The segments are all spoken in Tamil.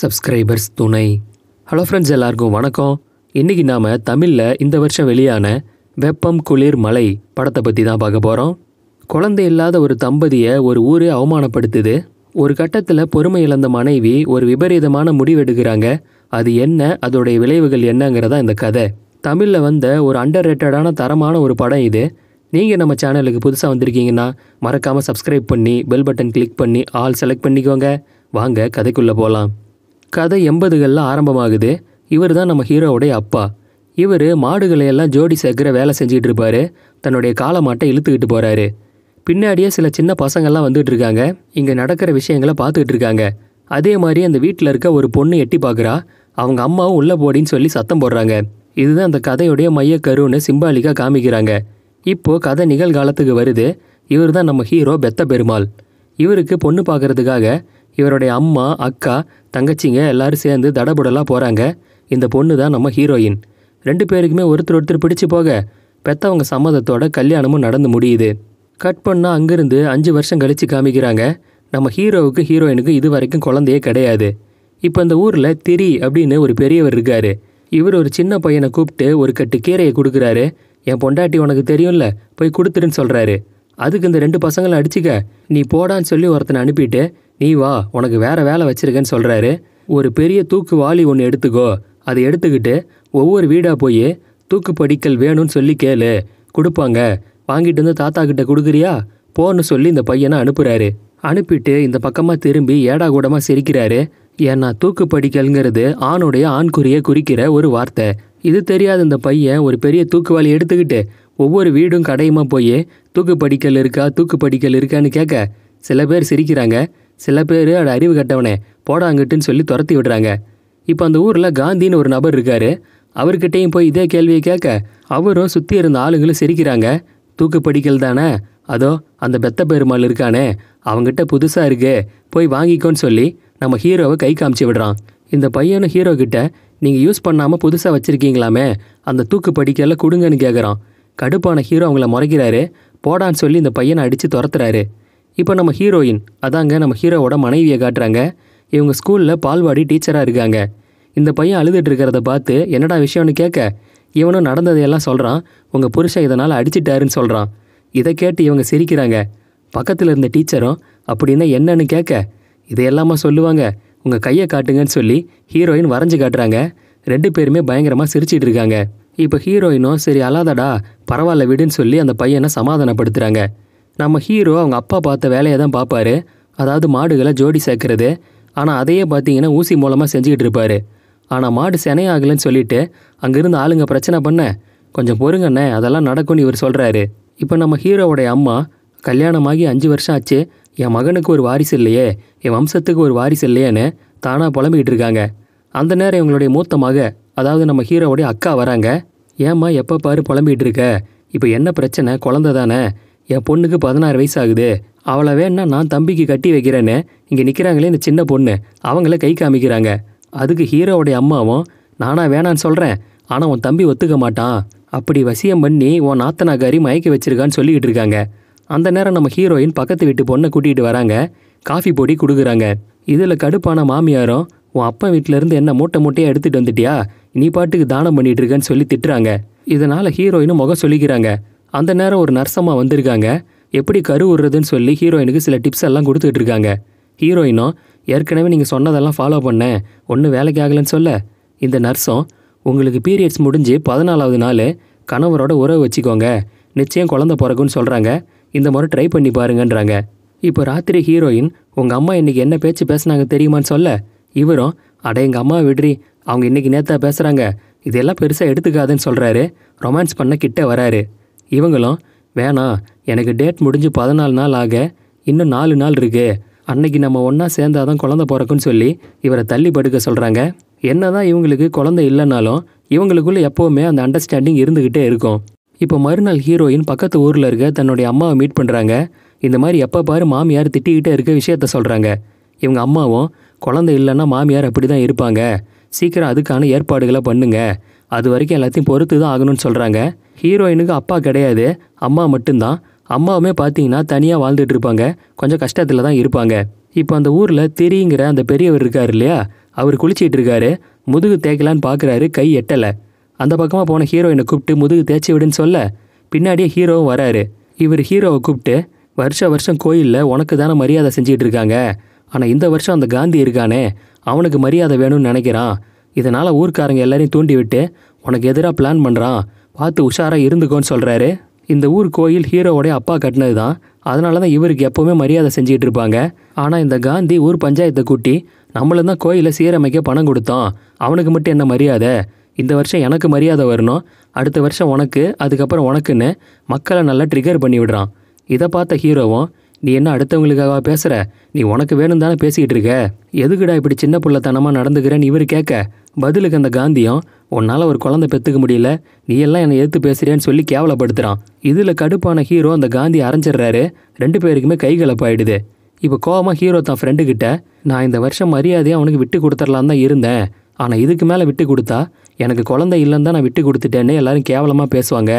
சப்ஸ்கிரைபர்ஸ் துணை ஹலோ ஃப்ரெண்ட்ஸ் எல்லாருக்கும் வணக்கம் இன்றைக்கி நாம் தமிழில் இந்த வருஷம் வெளியான வெப்பம் குளிர் மலை படத்தை பற்றி தான் பார்க்க போகிறோம் குழந்தை இல்லாத ஒரு தம்பதியை ஒரு ஊர் அவமானப்படுத்துது ஒரு கட்டத்தில் பொறுமை இழந்த மனைவி ஒரு விபரீதமான முடிவெடுக்கிறாங்க அது என்ன அதோடைய விளைவுகள் என்னங்கிறதா இந்த கதை தமிழில் வந்த ஒரு அண்டர் ரேட்டடான தரமான ஒரு படம் இது நீங்கள் நம்ம சேனலுக்கு புதுசாக வந்திருக்கீங்கன்னா மறக்காமல் சப்ஸ்கிரைப் பண்ணி பெல் பட்டன் கிளிக் பண்ணி ஆல் செலக்ட் பண்ணிக்கோங்க வாங்க கதைக்குள்ளே போகலாம் கதை எண்பதுகளில் ஆரம்பமாகுது இவர் தான் நம்ம ஹீரோவுடைய அப்பா இவர் மாடுகளை எல்லாம் ஜோடி சேர்க்குற வேலை செஞ்சுக்கிட்டு இருப்பார் தன்னுடைய காலமாட்டை இழுத்துக்கிட்டு போகிறாரு பின்னாடியே சில சின்ன பசங்கள்லாம் வந்துட்டு இருக்காங்க இங்கே நடக்கிற விஷயங்களை பார்த்துக்கிட்டு இருக்காங்க அதே மாதிரி அந்த வீட்டில் இருக்க ஒரு பொண்ணு எட்டி பார்க்குறா அவங்க அம்மாவும் உள்ளே போடின்னு சொல்லி சத்தம் போடுறாங்க இதுதான் அந்த கதையுடைய மைய கருன்னு சிம்பாலிக்காக காமிக்கிறாங்க இப்போது கதை நிகழ்காலத்துக்கு வருது இவர் தான் நம்ம ஹீரோ பெத்த பெருமாள் இவருக்கு பொண்ணு பார்க்குறதுக்காக இவருடைய அம்மா அக்கா தங்கச்சிங்க எல்லாரும் சேர்ந்து தடபுடலாக போகிறாங்க இந்த பொண்ணு தான் நம்ம ஹீரோயின் ரெண்டு பேருக்குமே ஒருத்தர் ஒருத்தர் பிடிச்சு போக பெத்தவங்க சம்மதத்தோட கல்யாணமும் நடந்து முடியுது கட் பண்ணால் அங்கேருந்து அஞ்சு வருஷம் கழித்து காமிக்கிறாங்க நம்ம ஹீரோவுக்கு ஹீரோயினுக்கு இது வரைக்கும் குழந்தையே கிடையாது இப்போ இந்த ஊரில் திரி அப்படின்னு ஒரு பெரியவர் இருக்கார் இவர் ஒரு சின்ன பையனை கூப்பிட்டு ஒரு கட்டு கீரையை கொடுக்குறாரு என் பொண்டாட்டி உனக்கு தெரியும்ல போய் கொடுத்துருன்னு சொல்கிறாரு அதுக்கு இந்த ரெண்டு பசங்களை அடிச்சுக்க நீ போடான்னு சொல்லி ஒருத்தனை அனுப்பிட்டு நீ வா உனக்கு வேறு வேலை வச்சுருக்கேன்னு சொல்கிறாரு ஒரு பெரிய தூக்கு வாலி ஒன்று எடுத்துக்கோ அதை எடுத்துக்கிட்டு ஒவ்வொரு வீடாக போய் தூக்கு படிக்கல் வேணும்னு சொல்லி கேளு கொடுப்பாங்க வாங்கிட்டு வந்து தாத்தா கிட்ட கொடுக்குறியா போன்னு சொல்லி இந்த பையனை அனுப்புகிறாரு அனுப்பிட்டு இந்த பக்கமாக திரும்பி ஏடா கூடமாக சிரிக்கிறாரு ஏன்னா தூக்கு படிக்கல்ங்கிறது ஆணுடைய ஆண்குறியை குறிக்கிற ஒரு வார்த்தை இது தெரியாத இந்த பையன் ஒரு பெரிய வாலி எடுத்துக்கிட்டு ஒவ்வொரு வீடும் கடையுமா போய் தூக்கு படிக்கல் இருக்கா தூக்கு படிக்கல் இருக்கான்னு கேட்க சில பேர் சிரிக்கிறாங்க சில பேர் அட அறிவு கட்டவனே போடாங்கிட்டுன்னு சொல்லி துரத்தி விடுறாங்க இப்போ அந்த ஊரில் காந்தின்னு ஒரு நபர் இருக்கார் அவர்கிட்டையும் போய் இதே கேள்வியை கேட்க அவரும் சுற்றி இருந்த ஆளுங்களும் சிரிக்கிறாங்க படிக்கல் தானே அதோ அந்த பெத்த பெருமாள் இருக்கானே அவங்ககிட்ட புதுசாக இருக்கு போய் வாங்கிக்கோன்னு சொல்லி நம்ம ஹீரோவை கை காமிச்சு விடுறான் இந்த பையனும் ஹீரோ கிட்ட நீங்கள் யூஸ் பண்ணாமல் புதுசாக வச்சுருக்கீங்களாமே அந்த தூக்கு படிக்கல கொடுங்கன்னு கேட்குறான் கடுப்பான ஹீரோ அவங்கள முறைக்கிறாரு போடான்னு சொல்லி இந்த பையனை அடித்து துரத்துறாரு இப்போ நம்ம ஹீரோயின் அதாங்க நம்ம ஹீரோவோட மனைவியை காட்டுறாங்க இவங்க ஸ்கூலில் பால்வாடி டீச்சராக இருக்காங்க இந்த பையன் அழுதுட்டு இருக்கிறத பார்த்து என்னடா விஷயம்னு கேட்க இவனும் நடந்ததையெல்லாம் சொல்கிறான் உங்கள் புருஷன் இதனால் அடிச்சிட்டாருன்னு சொல்கிறான் இதை கேட்டு இவங்க சிரிக்கிறாங்க பக்கத்தில் இருந்த டீச்சரும் அப்படின்னா என்னன்னு கேட்க இதையெல்லாமா சொல்லுவாங்க உங்கள் கையை காட்டுங்கன்னு சொல்லி ஹீரோயின் வரைஞ்சி காட்டுறாங்க ரெண்டு பேருமே பயங்கரமாக சிரிச்சிட்டு இருக்காங்க இப்போ ஹீரோயினும் சரி அலாதடா பரவாயில்ல விடுன்னு சொல்லி அந்த பையனை சமாதானப்படுத்துகிறாங்க நம்ம ஹீரோ அவங்க அப்பா பார்த்த வேலையை தான் பார்ப்பாரு அதாவது மாடுகளை ஜோடி சேர்க்கறது ஆனால் அதையே பார்த்தீங்கன்னா ஊசி மூலமாக செஞ்சுக்கிட்டு இருப்பார் ஆனால் மாடு செனையாகலன்னு சொல்லிட்டு அங்கேருந்து ஆளுங்க பிரச்சனை பண்ண கொஞ்சம் பொறுங்கண்ணே அதெல்லாம் நடக்கும்னு இவர் சொல்கிறாரு இப்போ நம்ம ஹீரோவோடைய அம்மா கல்யாணமாகி அஞ்சு வருஷம் ஆச்சு என் மகனுக்கு ஒரு வாரிசு இல்லையே என் வம்சத்துக்கு ஒரு வாரிசு இல்லையேன்னு தானாக புலம்பிக்கிட்டு இருக்காங்க அந்த நேரம் இவங்களுடைய மூத்த மக அதாவது நம்ம ஹீரோவுடைய அக்கா வராங்க ஏம்மா எப்போ பாரு புலம்பிகிட்டு இருக்க இப்போ என்ன பிரச்சனை குழந்த தானே என் பொண்ணுக்கு பதினாறு வயசு ஆகுது அவளை வேணா நான் தம்பிக்கு கட்டி வைக்கிறேன்னு இங்கே நிற்கிறாங்களே இந்த சின்ன பொண்ணு அவங்கள கை காமிக்கிறாங்க அதுக்கு ஹீரோவுடைய அம்மாவும் நானா வேணான்னு சொல்கிறேன் ஆனால் உன் தம்பி ஒத்துக்க மாட்டான் அப்படி வசியம் பண்ணி உன் நாத்தனாக்காரி மயக்க வச்சிருக்கான்னு சொல்லிக்கிட்டு இருக்காங்க அந்த நேரம் நம்ம ஹீரோயின் பக்கத்து வீட்டு பொண்ணை கூட்டிகிட்டு வராங்க காஃபி பொடி கொடுக்குறாங்க இதில் கடுப்பான மாமியாரும் உன் அப்பா வீட்டிலேருந்து என்ன மூட்டை மூட்டையாக எடுத்துகிட்டு வந்துட்டியா நீ பாட்டுக்கு தானம் பண்ணிகிட்டு இருக்கேன்னு சொல்லி திட்டுறாங்க இதனால் ஹீரோயினும் முகம் சொல்லிக்கிறாங்க அந்த நேரம் ஒரு நர்சம்மா வந்திருக்காங்க எப்படி கரு விடுறதுன்னு சொல்லி ஹீரோயினுக்கு சில டிப்ஸ் எல்லாம் கொடுத்துட்டு இருக்காங்க ஹீரோயினும் ஏற்கனவே நீங்கள் சொன்னதெல்லாம் ஃபாலோ பண்ணேன் ஒன்றும் வேலைக்கு ஆகலைன்னு சொல்ல இந்த நர்ஸும் உங்களுக்கு பீரியட்ஸ் முடிஞ்சு பதினாலாவது நாள் கணவரோட உறவு வச்சுக்கோங்க நிச்சயம் குழந்த பிறகுன்னு சொல்கிறாங்க இந்த முறை ட்ரை பண்ணி பாருங்கன்றாங்க இப்போ ராத்திரி ஹீரோயின் உங்கள் அம்மா இன்றைக்கி என்ன பேச்சு பேசுனாங்க தெரியுமான்னு சொல்ல இவரும் அட எங்கள் அம்மா விடுறி அவங்க இன்றைக்கி நேத்தா பேசுகிறாங்க இதெல்லாம் பெருசாக எடுத்துக்காதுன்னு சொல்கிறாரு ரொமான்ஸ் பண்ண கிட்டே வராரு இவங்களும் வேணாம் எனக்கு டேட் முடிஞ்சு பதினாலு நாள் ஆக இன்னும் நாலு நாள் இருக்குது அன்னைக்கு நம்ம ஒன்றா சேர்ந்தால் தான் குழந்த பிறக்குன்னு சொல்லி இவரை தள்ளி படுக்க சொல்கிறாங்க என்ன தான் இவங்களுக்கு குழந்தை இல்லைனாலும் இவங்களுக்குள்ளே எப்போவுமே அந்த அண்டர்ஸ்டாண்டிங் இருந்துக்கிட்டே இருக்கும் இப்போ மறுநாள் ஹீரோயின் பக்கத்து ஊரில் இருக்க தன்னுடைய அம்மாவை மீட் பண்ணுறாங்க இந்த மாதிரி எப்போ பாரு மாமியார் திட்டிக்கிட்டே இருக்க விஷயத்த சொல்கிறாங்க இவங்க அம்மாவும் குழந்தை இல்லைன்னா மாமியார் அப்படி தான் இருப்பாங்க சீக்கிரம் அதுக்கான ஏற்பாடுகளை பண்ணுங்க அது வரைக்கும் எல்லாத்தையும் பொறுத்து தான் ஆகணும்னு சொல்கிறாங்க ஹீரோயினுக்கு அப்பா கிடையாது அம்மா மட்டும்தான் அம்மாவுமே பார்த்தீங்கன்னா தனியாக வாழ்ந்துட்டு இருப்பாங்க கொஞ்சம் கஷ்டத்தில் தான் இருப்பாங்க இப்போ அந்த ஊரில் திரிங்கிற அந்த பெரியவர் இருக்கார் இல்லையா அவர் குளிச்சிட்டு இருக்காரு முதுகு தேய்க்கலான்னு பார்க்குறாரு கை எட்டலை அந்த பக்கமாக போன ஹீரோயினை கூப்பிட்டு முதுகு தேய்ச்சி விடுன்னு சொல்ல பின்னாடியே ஹீரோவும் வராரு இவர் ஹீரோவை கூப்பிட்டு வருஷ வருஷம் கோயிலில் உனக்கு தானே மரியாதை செஞ்சிகிட்டு இருக்காங்க ஆனால் இந்த வருஷம் அந்த காந்தி இருக்கானே அவனுக்கு மரியாதை வேணும்னு நினைக்கிறான் இதனால் ஊர்க்காரங்க எல்லாரையும் தூண்டி விட்டு உனக்கு எதிராக பிளான் பண்ணுறான் பார்த்து உஷாராக இருந்துக்கோன்னு சொல்கிறாரு இந்த ஊர் கோயில் ஹீரோவோடைய அப்பா கட்டினது தான் அதனால தான் இவருக்கு எப்போவுமே மரியாதை செஞ்சுட்டு இருப்பாங்க ஆனால் இந்த காந்தி ஊர் பஞ்சாயத்தை கூட்டி நம்மளும் தான் கோயிலை சீரமைக்க பணம் கொடுத்தோம் அவனுக்கு மட்டும் என்ன மரியாதை இந்த வருஷம் எனக்கு மரியாதை வரணும் அடுத்த வருஷம் உனக்கு அதுக்கப்புறம் உனக்குன்னு மக்களை நல்லா ட்ரிகர் பண்ணி விடுறான் இதை பார்த்த ஹீரோவும் நீ என்ன அடுத்தவங்களுக்காக பேசுகிற நீ உனக்கு வேணும் தானே பேசிக்கிட்டு இருக்க எதுக்குடா இப்படி சின்ன பிள்ளைத்தனமாக நடந்துக்கிறேன்னு இவர் கேட்க பதிலுக்கு அந்த காந்தியம் உன்னால் ஒரு குழந்தை பெற்றுக்க முடியல நீ எல்லாம் என்னை எடுத்து பேசுகிறேன்னு சொல்லி கேவலப்படுத்துகிறான் இதில் கடுப்பான ஹீரோ அந்த காந்தி அரைஞ்சிடுறாரு ரெண்டு பேருக்குமே கைகலப்பாயிடுது இப்போ கோவமாக ஹீரோ தான் ஃப்ரெண்டுக்கிட்ட நான் இந்த வருஷம் மரியாதையாக அவனுக்கு விட்டு கொடுத்துடலாம் தான் இருந்தேன் ஆனால் இதுக்கு மேலே விட்டு கொடுத்தா எனக்கு குழந்தை இல்லைன்னு தான் நான் விட்டு கொடுத்துட்டேன்னு எல்லாரும் கேவலமாக பேசுவாங்க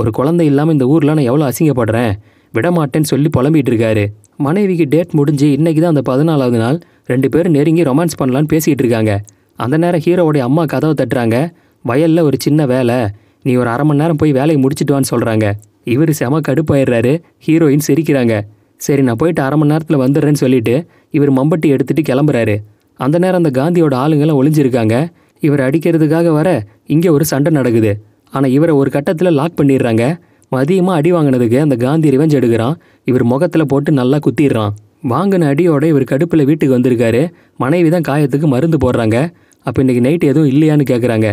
ஒரு குழந்தை இல்லாமல் இந்த ஊரில் நான் எவ்வளோ அசிங்கப்படுறேன் விடமாட்டேன்னு சொல்லி புலம்பிகிட்டு இருக்காரு மனைவிக்கு டேட் முடிஞ்சு இன்றைக்கி தான் அந்த பதினாலாவது நாள் ரெண்டு பேரும் நெருங்கி ரொமான்ஸ் பண்ணலான்னு பேசிகிட்டு இருக்காங்க அந்த நேரம் ஹீரோவுடைய அம்மா கதவை தட்டுறாங்க வயலில் ஒரு சின்ன வேலை நீ ஒரு அரை மணி நேரம் போய் வேலையை முடிச்சுட்டுவான்னு சொல்கிறாங்க இவர் செம கடுப்பாயிடுறாரு ஹீரோயின் சிரிக்கிறாங்க சரி நான் போயிட்டு அரை மணி நேரத்தில் வந்துடுறேன்னு சொல்லிட்டு இவர் மம்பட்டி எடுத்துகிட்டு கிளம்புறாரு அந்த நேரம் அந்த காந்தியோட ஆளுங்கெல்லாம் ஒளிஞ்சிருக்காங்க இவர் அடிக்கிறதுக்காக வர இங்கே ஒரு சண்டை நடக்குது ஆனால் இவரை ஒரு கட்டத்தில் லாக் பண்ணிடுறாங்க மதியமாக அடி வாங்கினதுக்கு அந்த காந்தி ரிவெஞ்ச் எடுக்கிறான் இவர் முகத்தில் போட்டு நல்லா குத்திடுறான் வாங்கின அடியோட இவர் கடுப்பில் வீட்டுக்கு வந்திருக்காரு மனைவி தான் காயத்துக்கு மருந்து போடுறாங்க அப்போ இன்றைக்கி நைட்டு எதுவும் இல்லையான்னு கேட்குறாங்க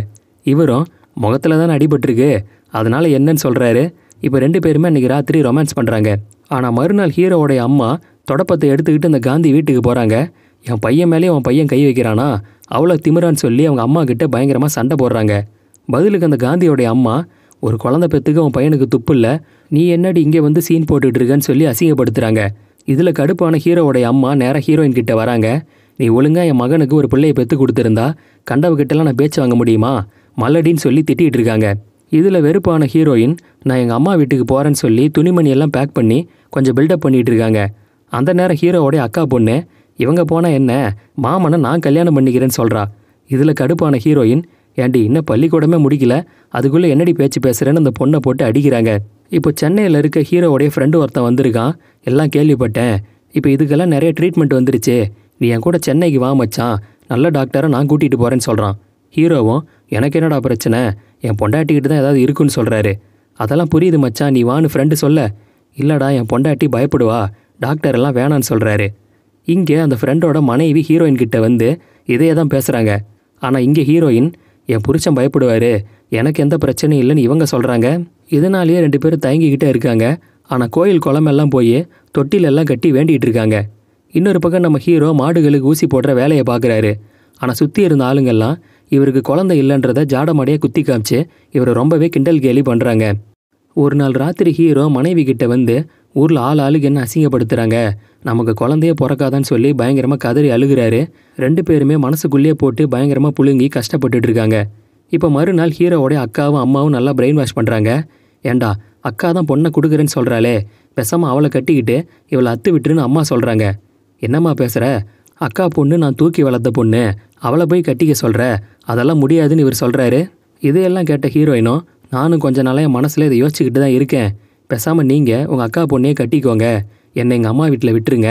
இவரும் முகத்தில் தானே அடிபட்டிருக்கு அதனால் என்னன்னு சொல்கிறாரு இப்போ ரெண்டு பேருமே அன்றைக்கி ராத்திரி ரொமான்ஸ் பண்ணுறாங்க ஆனால் மறுநாள் ஹீரோவோடைய அம்மா தொடப்பத்தை எடுத்துக்கிட்டு அந்த காந்தி வீட்டுக்கு போகிறாங்க என் பையன் மேலே அவன் பையன் கை வைக்கிறானா அவ்வளோ திமிரான்னு சொல்லி அவங்க அம்மா கிட்டே பயங்கரமாக சண்டை போடுறாங்க பதிலுக்கு அந்த காந்தியோடைய அம்மா ஒரு குழந்தை பெற்றுக்கு அவன் பையனுக்கு துப்பு இல்லை நீ என்னடி இங்கே வந்து சீன் போட்டுட்ருக்கன்னு சொல்லி அசிங்கப்படுத்துகிறாங்க இதில் கடுப்பான ஹீரோவுடைய அம்மா நேராக ஹீரோயின் கிட்ட வராங்க நீ ஒழுங்காக என் மகனுக்கு ஒரு பிள்ளையை பெற்று கொடுத்துருந்தா கண்டவகிட்டலாம் நான் பேச்சு வாங்க முடியுமா மல்லடின்னு சொல்லி திட்டிகிட்டு இருக்காங்க இதில் வெறுப்பான ஹீரோயின் நான் எங்கள் அம்மா வீட்டுக்கு போகிறேன்னு சொல்லி துணிமணியெல்லாம் பேக் பண்ணி கொஞ்சம் பில்டப் பண்ணிகிட்டு இருக்காங்க அந்த நேரம் ஹீரோவோடைய அக்கா பொண்ணு இவங்க போனால் என்ன மாமனை நான் கல்யாணம் பண்ணிக்கிறேன்னு சொல்கிறா இதில் கடுப்பான ஹீரோயின் ஏண்டி இன்னும் பள்ளிக்கூடமே முடிக்கல அதுக்குள்ளே என்னடி பேச்சு பேசுகிறேன்னு அந்த பொண்ணை போட்டு அடிக்கிறாங்க இப்போ சென்னையில் இருக்க ஹீரோவுடைய ஃப்ரெண்டு ஒருத்தன் வந்திருக்கான் எல்லாம் கேள்விப்பட்டேன் இப்போ இதுக்கெல்லாம் நிறைய ட்ரீட்மெண்ட் வந்துருச்சு நீ என் கூட சென்னைக்கு வா மச்சான் நல்ல டாக்டரை நான் கூட்டிகிட்டு போகிறேன்னு சொல்கிறான் ஹீரோவும் எனக்கு என்னடா பிரச்சனை என் பொண்டாட்டிக்கிட்டு தான் ஏதாவது இருக்குன்னு சொல்கிறாரு அதெல்லாம் புரியுது மச்சான் நீ வான்னு ஃப்ரெண்டு சொல்ல இல்லைடா என் பொண்டாட்டி பயப்படுவா டாக்டர் எல்லாம் வேணான்னு சொல்கிறாரு இங்கே அந்த ஃப்ரெண்டோட மனைவி ஹீரோயின் கிட்ட வந்து இதையே தான் பேசுகிறாங்க ஆனால் இங்கே ஹீரோயின் என் புருஷன் பயப்படுவார் எனக்கு எந்த பிரச்சனையும் இல்லைன்னு இவங்க சொல்கிறாங்க இதனாலேயே ரெண்டு பேரும் தயங்கிக்கிட்டே இருக்காங்க ஆனால் கோயில் குளமெல்லாம் போய் தொட்டிலெல்லாம் கட்டி வேண்டிகிட்டு இருக்காங்க இன்னொரு பக்கம் நம்ம ஹீரோ மாடுகளுக்கு ஊசி போடுற வேலையை பார்க்குறாரு ஆனால் சுற்றி இருந்த ஆளுங்கெல்லாம் இவருக்கு குழந்தை இல்லைன்றத ஜாடமாடியாக குத்தி காமிச்சு இவரை ரொம்பவே கிண்டல் கேலி பண்ணுறாங்க ஒரு நாள் ராத்திரி ஹீரோ மனைவி கிட்ட வந்து ஊரில் ஆள் ஆளுக்கு என்ன அசிங்கப்படுத்துகிறாங்க நமக்கு குழந்தைய பிறக்காதான்னு சொல்லி பயங்கரமாக கதறி அழுகிறாரு ரெண்டு பேருமே மனசுக்குள்ளேயே போட்டு பயங்கரமாக புழுங்கி கஷ்டப்பட்டுட்டு இருக்காங்க இப்போ மறுநாள் ஹீரோவோடைய அக்காவும் அம்மாவும் நல்லா பிரெயின் வாஷ் பண்ணுறாங்க ஏண்டா அக்கா தான் பொண்ணை கொடுக்குறேன்னு சொல்கிறாளே பெசமாக அவளை கட்டிக்கிட்டு இவளை அத்து விட்டுருன்னு அம்மா சொல்கிறாங்க என்னம்மா பேசுகிற அக்கா பொண்ணு நான் தூக்கி வளர்த்த பொண்ணு அவளை போய் கட்டிக்க சொல்கிற அதெல்லாம் முடியாதுன்னு இவர் சொல்கிறாரு இதையெல்லாம் கேட்ட ஹீரோயினும் நானும் கொஞ்ச நாளாக என் மனசில் இதை யோசிச்சுக்கிட்டு தான் இருக்கேன் பேசாமல் நீங்கள் உங்கள் அக்கா பொண்ணே கட்டிக்கோங்க என்னை எங்கள் அம்மா வீட்டில் விட்டுருங்க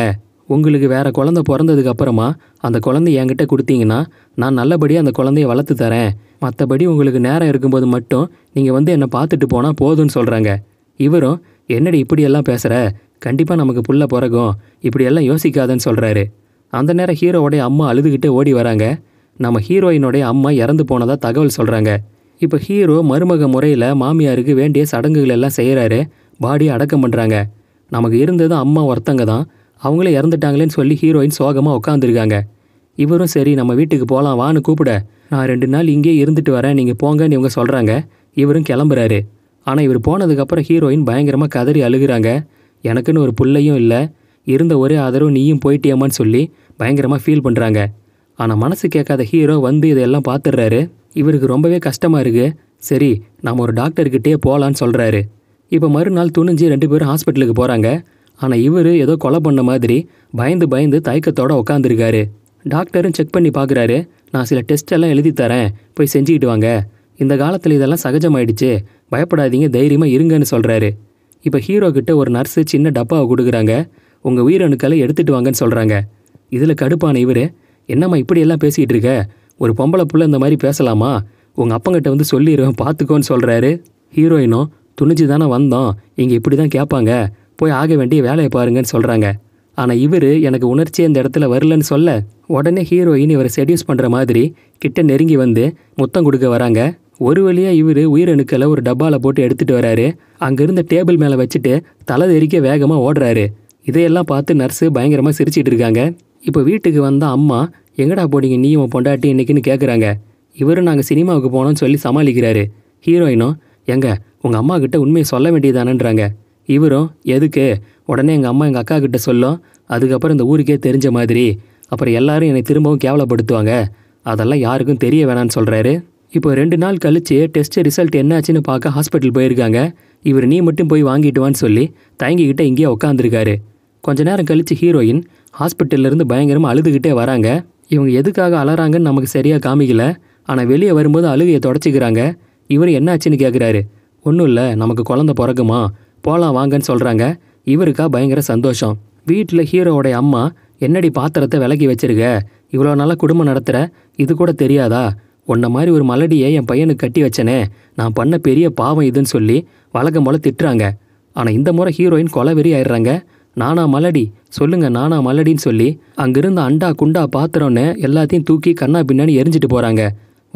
உங்களுக்கு வேற குழந்த பிறந்ததுக்கு அப்புறமா அந்த குழந்தைய என்கிட்ட கொடுத்தீங்கன்னா நான் நல்லபடியாக அந்த குழந்தைய வளர்த்து தரேன் மற்றபடி உங்களுக்கு நேரம் இருக்கும்போது மட்டும் நீங்கள் வந்து என்னை பார்த்துட்டு போனால் போதும்னு சொல்கிறாங்க இவரும் என்னடி இப்படியெல்லாம் பேசுகிற கண்டிப்பாக நமக்கு புள்ள பிறகும் இப்படியெல்லாம் யோசிக்காதன்னு சொல்கிறாரு அந்த நேரம் ஹீரோவோடைய அம்மா அழுதுகிட்டே ஓடி வராங்க நம்ம ஹீரோயினுடைய அம்மா இறந்து போனதாக தகவல் சொல்கிறாங்க இப்போ ஹீரோ மருமக முறையில் மாமியாருக்கு வேண்டிய சடங்குகள் எல்லாம் செய்கிறாரு பாடியை அடக்கம் பண்ணுறாங்க நமக்கு இருந்ததும் அம்மா ஒருத்தங்க தான் அவங்களே இறந்துட்டாங்களேன்னு சொல்லி ஹீரோயின் சோகமாக உட்காந்துருக்காங்க இவரும் சரி நம்ம வீட்டுக்கு போகலாம் வான்னு கூப்பிட நான் ரெண்டு நாள் இங்கேயே இருந்துட்டு வரேன் நீங்கள் போங்கன்னு இவங்க சொல்கிறாங்க இவரும் கிளம்புறாரு ஆனால் இவர் போனதுக்கப்புறம் ஹீரோயின் பயங்கரமாக கதறி அழுகிறாங்க எனக்குன்னு ஒரு பிள்ளையும் இல்லை இருந்த ஒரே ஆதரவு நீயும் போயிட்டியம்மான்னு சொல்லி பயங்கரமாக ஃபீல் பண்ணுறாங்க ஆனால் மனசு கேட்காத ஹீரோ வந்து இதையெல்லாம் பார்த்துடுறாரு இவருக்கு ரொம்பவே கஷ்டமாக இருக்குது சரி நம்ம ஒரு டாக்டர்கிட்டே போகலான்னு சொல்கிறாரு இப்போ மறுநாள் துணிஞ்சு ரெண்டு பேரும் ஹாஸ்பிட்டலுக்கு போகிறாங்க ஆனால் இவர் ஏதோ கொலை பண்ண மாதிரி பயந்து பயந்து தயக்கத்தோடு உட்காந்துருக்காரு டாக்டரும் செக் பண்ணி பார்க்குறாரு நான் சில டெஸ்ட்டெல்லாம் எழுதி தரேன் போய் செஞ்சுக்கிட்டு வாங்க இந்த காலத்தில் இதெல்லாம் சகஜமாயிடுச்சு பயப்படாதீங்க தைரியமாக இருங்கன்னு சொல்கிறாரு இப்போ ஹீரோ கிட்ட ஒரு நர்ஸு சின்ன டப்பாவை கொடுக்குறாங்க உங்கள் உயிரணுக்களை எடுத்துகிட்டு வாங்கன்னு சொல்கிறாங்க இதில் கடுப்பான இவர் என்னம்மா இப்படியெல்லாம் பேசிக்கிட்டு இருக்க ஒரு பொம்பளை புள்ள இந்த மாதிரி பேசலாமா உங்கள் அப்பங்கிட்ட வந்து சொல்லிடுவேன் பார்த்துக்கோன்னு சொல்கிறாரு ஹீரோயினும் துணிஞ்சு தானே வந்தோம் இங்கே இப்படி தான் கேட்பாங்க போய் ஆக வேண்டிய வேலையை பாருங்கன்னு சொல்கிறாங்க ஆனால் இவர் எனக்கு உணர்ச்சி அந்த இடத்துல வரலன்னு சொல்ல உடனே ஹீரோயின் இவரை செடியூஸ் பண்ணுற மாதிரி கிட்ட நெருங்கி வந்து முத்தம் கொடுக்க வராங்க ஒரு வழியாக இவர் உயிரணுக்களை ஒரு டப்பாவில் போட்டு எடுத்துகிட்டு வராரு அங்கேருந்த டேபிள் மேலே வச்சுட்டு தலை தெரிக்க வேகமாக ஓடுறாரு இதையெல்லாம் பார்த்து நர்ஸு பயங்கரமாக சிரிச்சிட்டு இருக்காங்க இப்போ வீட்டுக்கு வந்த அம்மா எங்கடா போடிங்க நீ உன் பொண்டாட்டி இன்றைக்கின்னு கேட்குறாங்க இவரும் நாங்கள் சினிமாவுக்கு போனோம்னு சொல்லி சமாளிக்கிறாரு ஹீரோயினும் எங்கே உங்கள் அம்மா கிட்ட உண்மையை சொல்ல வேண்டியதானன்றாங்க இவரும் எதுக்கு உடனே எங்கள் அம்மா எங்கள் அக்கா கிட்ட சொல்லும் அதுக்கப்புறம் இந்த ஊருக்கே தெரிஞ்ச மாதிரி அப்புறம் எல்லாரும் என்னை திரும்பவும் கேவலப்படுத்துவாங்க அதெல்லாம் யாருக்கும் தெரிய வேணான்னு சொல்கிறாரு இப்போ ரெண்டு நாள் கழித்து டெஸ்ட் ரிசல்ட் என்னாச்சுன்னு பார்க்க ஹாஸ்பிட்டல் போயிருக்காங்க இவர் நீ மட்டும் போய் வாங்கிட்டு வான்னு சொல்லி தயங்கிக்கிட்டே இங்கேயே உட்காந்துருக்காரு கொஞ்ச நேரம் கழித்து ஹீரோயின் ஹாஸ்பிட்டல்லேருந்து பயங்கரமாக அழுதுகிட்டே வராங்க இவங்க எதுக்காக அலறாங்கன்னு நமக்கு சரியாக காமிக்கல ஆனால் வெளியே வரும்போது அழுகையை தொடச்சிக்கிறாங்க இவர் என்னாச்சுன்னு கேட்குறாரு ஒன்றும் இல்லை நமக்கு குழந்த பிறகுமா போகலாம் வாங்கன்னு சொல்கிறாங்க இவருக்கா பயங்கர சந்தோஷம் வீட்டில் ஹீரோவோடைய அம்மா என்னடி பாத்திரத்தை விலக்கி வச்சிருக்க இவ்வளோ நல்லா குடும்பம் நடத்துகிற இது கூட தெரியாதா உன்ன மாதிரி ஒரு மலடியை என் பையனுக்கு கட்டி வச்சனே நான் பண்ண பெரிய பாவம் இதுன்னு சொல்லி வழக்கம் போல் திட்டுறாங்க ஆனால் இந்த முறை ஹீரோயின் வெறி ஆயிடுறாங்க நானா மலடி சொல்லுங்க நானா மலடின்னு சொல்லி அங்கிருந்த அண்டா குண்டா பாத்திரம்னு எல்லாத்தையும் தூக்கி கண்ணா பின்னாடி எரிஞ்சிட்டு போகிறாங்க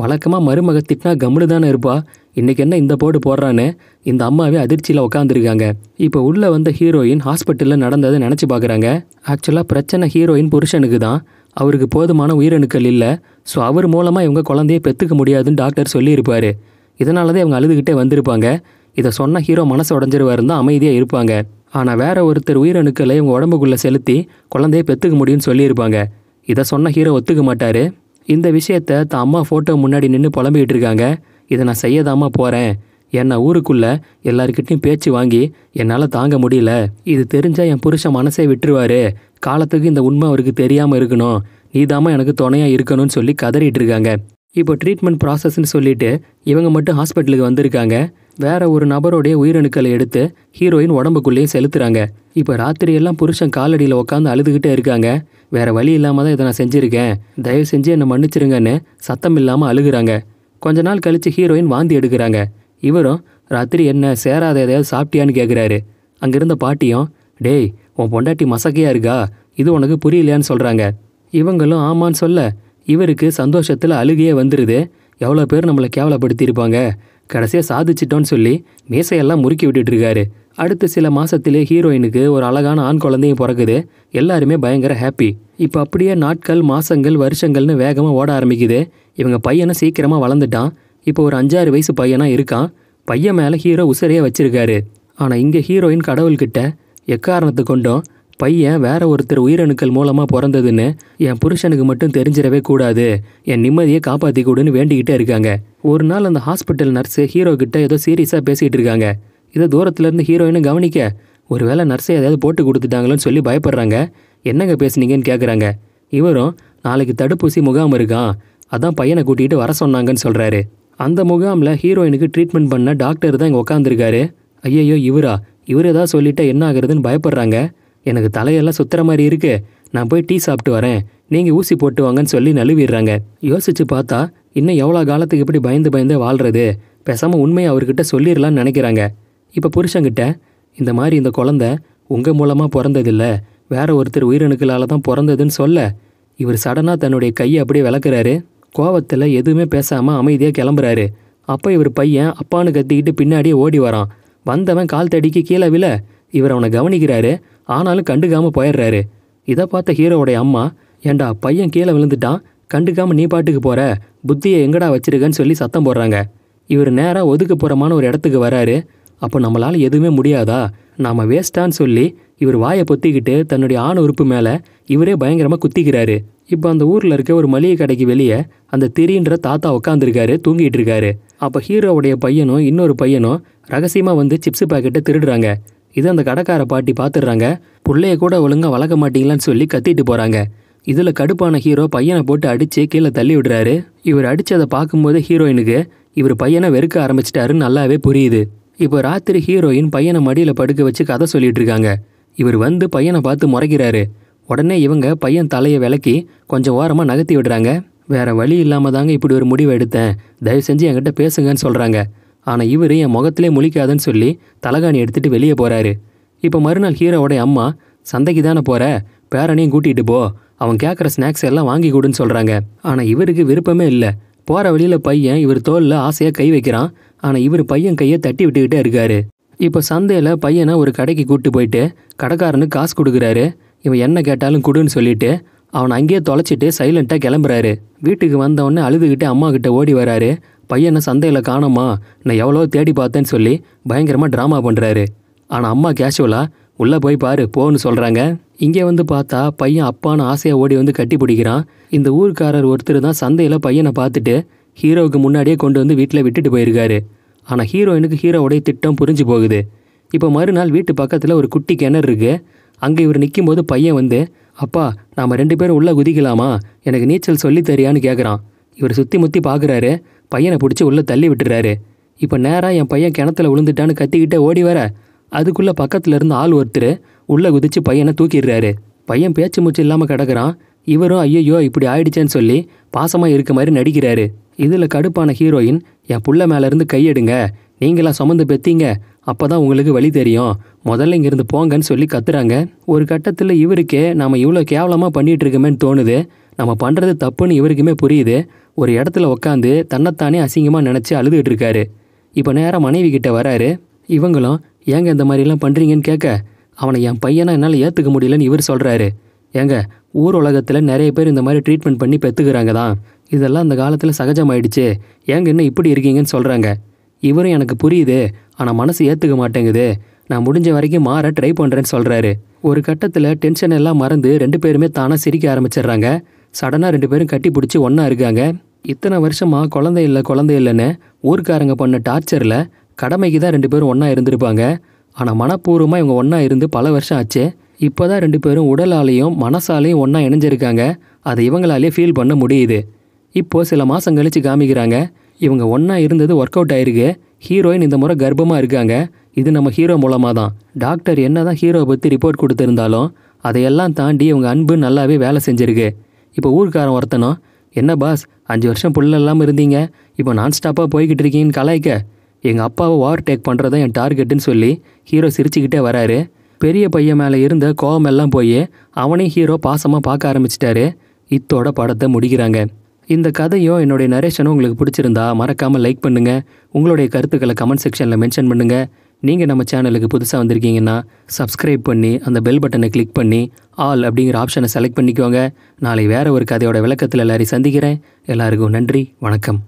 வழக்கமாக மருமக திட்டினா கம்முனு தானே இருப்பா இன்றைக்கி என்ன இந்த போட்டு போடுறான்னு இந்த அம்மாவே அதிர்ச்சியில் உட்காந்துருக்காங்க இப்போ உள்ளே வந்த ஹீரோயின் ஹாஸ்பிட்டலில் நடந்ததை நினச்சி பார்க்குறாங்க ஆக்சுவலாக பிரச்சனை ஹீரோயின் புருஷனுக்கு தான் அவருக்கு போதுமான உயிரணுக்கள் இல்லை ஸோ அவர் மூலமாக இவங்க குழந்தைய பெற்றுக்க முடியாதுன்னு டாக்டர் சொல்லியிருப்பார் இதனால தான் இவங்க அழுதுகிட்டே வந்திருப்பாங்க இதை சொன்ன ஹீரோ மனசு உடஞ்சிருவாரு தான் அமைதியாக இருப்பாங்க ஆனால் வேற ஒருத்தர் உயிரணுக்களை இவங்க உடம்புக்குள்ளே செலுத்தி குழந்தையை பெற்றுக்க முடியும்னு சொல்லியிருப்பாங்க இதை சொன்ன ஹீரோ ஒத்துக்க மாட்டார் இந்த விஷயத்த தான் அம்மா ஃபோட்டோ முன்னாடி நின்று புலம்பிக்கிட்டு இருக்காங்க இதை நான் செய்யதாமா போகிறேன் என்னை ஊருக்குள்ளே எல்லாருக்கிட்டையும் பேச்சு வாங்கி என்னால் தாங்க முடியல இது தெரிஞ்சால் என் புருஷன் மனசே விட்டுருவாரு காலத்துக்கு இந்த உண்மை அவருக்கு தெரியாமல் இருக்கணும் தாமா எனக்கு துணையாக இருக்கணும்னு சொல்லி கதறிட்டு இருக்காங்க இப்போ ட்ரீட்மெண்ட் ப்ராசஸ்ன்னு சொல்லிட்டு இவங்க மட்டும் ஹாஸ்பிட்டலுக்கு வந்திருக்காங்க வேற ஒரு நபருடைய உயிரணுக்களை எடுத்து ஹீரோயின் உடம்புக்குள்ளேயும் செலுத்துகிறாங்க இப்போ ராத்திரியெல்லாம் புருஷன் காலடியில் உட்காந்து அழுதுகிட்டே இருக்காங்க வேற வழி இல்லாமல் தான் இதை நான் செஞ்சுருக்கேன் தயவு செஞ்சு என்னை மன்னிச்சிருங்கன்னு சத்தம் இல்லாமல் அழுகுறாங்க கொஞ்ச நாள் கழித்து ஹீரோயின் வாந்தி எடுக்கிறாங்க இவரும் ராத்திரி என்ன சேராத எதையாவது சாப்பிட்டியான்னு கேட்குறாரு அங்கிருந்த பாட்டியும் டேய் உன் பொண்டாட்டி மசக்கையாக இருக்கா இது உனக்கு புரியலையான்னு சொல்கிறாங்க இவங்களும் ஆமான்னு சொல்ல இவருக்கு சந்தோஷத்தில் அழுகையே வந்துடுது எவ்வளோ பேர் நம்மளை கேவலப்படுத்தியிருப்பாங்க கடைசியாக சாதிச்சிட்டோன்னு சொல்லி மீசையெல்லாம் முறுக்கி விட்டுட்ருக்காரு அடுத்த சில மாதத்திலே ஹீரோயினுக்கு ஒரு அழகான ஆண் குழந்தையும் பிறகுது எல்லாருமே பயங்கர ஹாப்பி இப்போ அப்படியே நாட்கள் மாதங்கள் வருஷங்கள்னு வேகமாக ஓட ஆரம்பிக்குது இவங்க பையனை சீக்கிரமாக வளர்ந்துட்டான் இப்போ ஒரு அஞ்சாறு வயசு பையனாக இருக்கான் பையன் மேலே ஹீரோ உசுரையே வச்சுருக்காரு ஆனால் இங்கே ஹீரோயின் கடவுள்கிட்ட எக்காரணத்து கொண்டும் பையன் வேற ஒருத்தர் உயிரணுக்கள் மூலமாக பிறந்ததுன்னு என் புருஷனுக்கு மட்டும் தெரிஞ்சிடவே கூடாது என் நிம்மதியை காப்பாற்றி கூடுன்னு வேண்டிக்கிட்டே இருக்காங்க ஒரு நாள் அந்த ஹாஸ்பிட்டல் நர்ஸு ஹீரோ கிட்ட ஏதோ சீரியஸாக பேசிகிட்டு இருக்காங்க இதை தூரத்துலேருந்து ஹீரோயினும் கவனிக்க ஒருவேளை நர்ஸை ஏதாவது போட்டு கொடுத்துட்டாங்களோன்னு சொல்லி பயப்படுறாங்க என்னங்க பேசுனீங்கன்னு கேட்குறாங்க இவரும் நாளைக்கு தடுப்பூசி முகாம் இருக்கான் அதான் பையனை கூட்டிகிட்டு வர சொன்னாங்கன்னு சொல்கிறாரு அந்த முகாமில் ஹீரோயினுக்கு ட்ரீட்மெண்ட் பண்ண டாக்டர் தான் இங்கே உட்காந்துருக்காரு ஐயையோ இவரா இவர் ஏதாவது சொல்லிட்டா என்ன ஆகுறதுன்னு பயப்படுறாங்க எனக்கு தலையெல்லாம் சுத்துற மாதிரி இருக்கு நான் போய் டீ சாப்பிட்டு வரேன் நீங்கள் ஊசி போட்டு வாங்கன்னு சொல்லி நழுவிடுறாங்க யோசிச்சு பார்த்தா இன்னும் எவ்வளோ காலத்துக்கு இப்படி பயந்து பயந்து வாழ்கிறது பேசாமல் உண்மையை அவர்கிட்ட சொல்லிடலான்னு நினைக்கிறாங்க இப்போ புருஷங்கிட்ட இந்த மாதிரி இந்த குழந்த உங்கள் மூலமாக பிறந்ததில்ல வேற ஒருத்தர் உயிரணுக்களால் தான் பிறந்ததுன்னு சொல்ல இவர் சடனாக தன்னுடைய கையை அப்படியே விளக்குறாரு கோவத்தில் எதுவுமே பேசாமல் அமைதியாக கிளம்புறாரு அப்போ இவர் பையன் அப்பான்னு கத்திக்கிட்டு பின்னாடியே ஓடி வரான் வந்தவன் கால் தடிக்கு கீழே விழ இவர் அவனை கவனிக்கிறாரு ஆனாலும் கண்டுக்காமல் போயிடுறாரு இதை பார்த்த ஹீரோவுடைய அம்மா ஏண்டா பையன் கீழே விழுந்துட்டான் கண்டுக்காமல் நீ பாட்டுக்கு போகிற புத்தியை எங்கடா வச்சிருக்கன்னு சொல்லி சத்தம் போடுறாங்க இவர் நேராக ஒதுக்கு போகிறமான ஒரு இடத்துக்கு வராரு அப்போ நம்மளால் எதுவுமே முடியாதா நாம் வேஸ்ட்டான்னு சொல்லி இவர் வாயை பொத்திக்கிட்டு தன்னுடைய ஆண் உறுப்பு மேலே இவரே பயங்கரமாக குத்திக்கிறாரு இப்போ அந்த ஊரில் இருக்க ஒரு மளிகை கடைக்கு வெளியே அந்த திரின்ற தாத்தா உட்காந்துருக்காரு தூங்கிட்டு இருக்காரு அப்போ ஹீரோவுடைய பையனும் இன்னொரு பையனும் ரகசியமாக வந்து சிப்ஸ் பாக்கெட்டை திருடுறாங்க இது அந்த கடைக்கார பாட்டி பார்த்துடுறாங்க பிள்ளைய கூட ஒழுங்காக வளர்க்க மாட்டீங்களான்னு சொல்லி கத்திட்டு போகிறாங்க இதில் கடுப்பான ஹீரோ பையனை போட்டு அடித்து கீழே தள்ளி விடுறாரு இவர் அடித்ததை பார்க்கும்போது ஹீரோயினுக்கு இவர் பையனை வெறுக்க ஆரம்பிச்சிட்டாருன்னு நல்லாவே புரியுது இப்போ ராத்திரி ஹீரோயின் பையனை மடியில் படுக்க வச்சு கதை சொல்லிட்டு இருக்காங்க இவர் வந்து பையனை பார்த்து முறைக்கிறாரு உடனே இவங்க பையன் தலையை விலக்கி கொஞ்சம் ஓரமாக நகர்த்தி விடுறாங்க வேற வழி இல்லாமல் தாங்க இப்படி ஒரு முடிவு எடுத்தேன் தயவு செஞ்சு என்கிட்ட பேசுங்கன்னு சொல்கிறாங்க ஆனால் இவர் என் முகத்திலே முழிக்காதுன்னு சொல்லி தலகாணி எடுத்துகிட்டு வெளியே போகிறாரு இப்போ மறுநாள் ஹீரோவோடைய அம்மா சந்தைக்கு தானே போகிற பேரனையும் கூட்டிகிட்டு போ அவன் கேட்குற ஸ்நாக்ஸ் எல்லாம் வாங்கி கொடுன்னு சொல்கிறாங்க ஆனால் இவருக்கு விருப்பமே இல்லை போகிற வழியில் பையன் இவர் தோலில் ஆசையாக கை வைக்கிறான் ஆனால் இவர் பையன் கையை தட்டி விட்டுக்கிட்டே இருக்காரு இப்போ சந்தையில் பையனை ஒரு கடைக்கு கூப்பிட்டு போயிட்டு கடைக்காரனுக்கு காசு கொடுக்குறாரு இவன் என்ன கேட்டாலும் கொடுன்னு சொல்லிட்டு அவனை அங்கேயே தொலைச்சிட்டு சைலண்ட்டாக கிளம்புறாரு வீட்டுக்கு வந்தவொடனே அழுதுகிட்டு அம்மா கிட்ட ஓடி வராரு பையனை சந்தையில் காணோமா நான் எவ்வளோ தேடி பார்த்தேன்னு சொல்லி பயங்கரமாக ட்ராமா பண்ணுறாரு ஆனால் அம்மா கேஷுவலாக உள்ளே போய் பாரு போன்னு சொல்கிறாங்க இங்கே வந்து பார்த்தா பையன் அப்பானு ஆசையாக ஓடி வந்து கட்டி பிடிக்கிறான் இந்த ஊர்க்காரர் ஒருத்தர் தான் சந்தையில் பையனை பார்த்துட்டு ஹீரோவுக்கு முன்னாடியே கொண்டு வந்து வீட்டில் விட்டுட்டு போயிருக்காரு ஆனால் ஹீரோயினுக்கு ஹீரோவுடைய திட்டம் புரிஞ்சு போகுது இப்போ மறுநாள் வீட்டு பக்கத்தில் ஒரு குட்டி கிணறு இருக்குது அங்கே இவர் நிற்கும் போது பையன் வந்து அப்பா நாம் ரெண்டு பேரும் உள்ளே குதிக்கலாமா எனக்கு நீச்சல் சொல்லி தெரியான்னு கேட்குறான் இவர் சுற்றி முற்றி பார்க்குறாரு பையனை பிடிச்சி உள்ளே தள்ளி விட்டுறாரு இப்போ நேராக என் பையன் கிணத்துல விழுந்துட்டான்னு கத்திக்கிட்டே ஓடி வர அதுக்குள்ளே பக்கத்தில் இருந்து ஆள் ஒருத்தர் உள்ளே குதித்து பையனை தூக்கிடுறாரு பையன் பேச்சு மூச்சு இல்லாமல் கிடக்கிறான் இவரும் ஐயையோ இப்படி ஆயிடுச்சேன்னு சொல்லி பாசமாக இருக்க மாதிரி நடிக்கிறாரு இதில் கடுப்பான ஹீரோயின் என் புள்ள மேலேருந்து கையெடுங்க நீங்களாம் சுமந்து பெத்தீங்க அப்போ தான் உங்களுக்கு வழி தெரியும் முதல்ல இங்கேருந்து போங்கன்னு சொல்லி கத்துறாங்க ஒரு கட்டத்தில் இவருக்கே நாம் இவ்வளோ கேவலமாக பண்ணிகிட்டு இருக்கோமேன்னு தோணுது நம்ம பண்ணுறது தப்புன்னு இவருக்குமே புரியுது ஒரு இடத்துல உக்காந்து தன்னைத்தானே அசிங்கமாக நினச்சி அழுதுகிட்டு இருக்காரு இப்போ நேராக மனைவி கிட்ட வராரு இவங்களும் ஏங்க இந்த மாதிரிலாம் பண்ணுறீங்கன்னு கேட்க அவனை என் பையனை என்னால் ஏற்றுக்க முடியலன்னு இவர் சொல்கிறாரு ஏங்க ஊர் உலகத்தில் நிறைய பேர் இந்த மாதிரி ட்ரீட்மெண்ட் பண்ணி பெற்றுக்கிறாங்க தான் இதெல்லாம் அந்த காலத்தில் சகஜமாயிடுச்சு ஏங்க இன்னும் இப்படி இருக்கீங்கன்னு சொல்கிறாங்க இவரும் எனக்கு புரியுது ஆனால் மனசு ஏற்றுக்க மாட்டேங்குது நான் முடிஞ்ச வரைக்கும் மாற ட்ரை பண்ணுறேன்னு சொல்கிறாரு ஒரு கட்டத்தில் டென்ஷன் எல்லாம் மறந்து ரெண்டு பேருமே தானாக சிரிக்க ஆரம்பிச்சிடுறாங்க சடனாக ரெண்டு பேரும் கட்டி பிடிச்சி ஒன்றா இருக்காங்க இத்தனை வருஷமாக குழந்தை இல்லை குழந்தை இல்லைன்னு ஊர்க்காரங்க பண்ண டார்ச்சரில் கடமைக்கு தான் ரெண்டு பேரும் ஒன்றா இருந்திருப்பாங்க ஆனால் மனப்பூர்வமாக இவங்க ஒன்றா இருந்து பல வருஷம் ஆச்சு இப்போ தான் ரெண்டு பேரும் உடலாலையும் மனசாலையும் ஒன்றா இணைஞ்சிருக்காங்க அதை இவங்களாலே ஃபீல் பண்ண முடியுது இப்போது சில மாதம் கழித்து காமிக்கிறாங்க இவங்க ஒன்றா இருந்தது ஒர்க் அவுட் ஆயிருக்கு ஹீரோயின் இந்த முறை கர்ப்பமாக இருக்காங்க இது நம்ம ஹீரோ மூலமாக தான் டாக்டர் என்ன தான் ஹீரோவை பற்றி ரிப்போர்ட் கொடுத்துருந்தாலும் அதையெல்லாம் தாண்டி இவங்க அன்பு நல்லாவே வேலை செஞ்சுருக்கு இப்போ ஊர்க்காரன் ஒருத்தனும் என்ன பாஸ் அஞ்சு வருஷம் புள்ள இல்லாமல் இருந்தீங்க இப்போ நான் ஸ்டாப்பாக போய்கிட்டு இருக்கீங்கன்னு கலாய்க்க எங்கள் அப்பாவை ஓவர் டேக் பண்ணுறது என் டார்கெட்டுன்னு சொல்லி ஹீரோ சிரிச்சுக்கிட்டே வராரு பெரிய பையன் மேலே இருந்த கோவமெல்லாம் போய் அவனே ஹீரோ பாசமாக பார்க்க ஆரம்பிச்சிட்டாரு இத்தோட படத்தை முடிக்கிறாங்க இந்த கதையும் என்னுடைய நரேஷனும் உங்களுக்கு பிடிச்சிருந்தா மறக்காமல் லைக் பண்ணுங்கள் உங்களுடைய கருத்துக்களை கமெண்ட் செக்ஷனில் மென்ஷன் பண்ணுங்கள் நீங்கள் நம்ம சேனலுக்கு புதுசாக வந்திருக்கீங்கன்னா சப்ஸ்கிரைப் பண்ணி அந்த பெல் பட்டனை கிளிக் பண்ணி ஆல் அப்படிங்கிற ஆப்ஷனை செலக்ட் பண்ணிக்கோங்க நாளை வேறு ஒரு கதையோட விளக்கத்தில் எல்லாரையும் சந்திக்கிறேன் எல்லாருக்கும் நன்றி வணக்கம்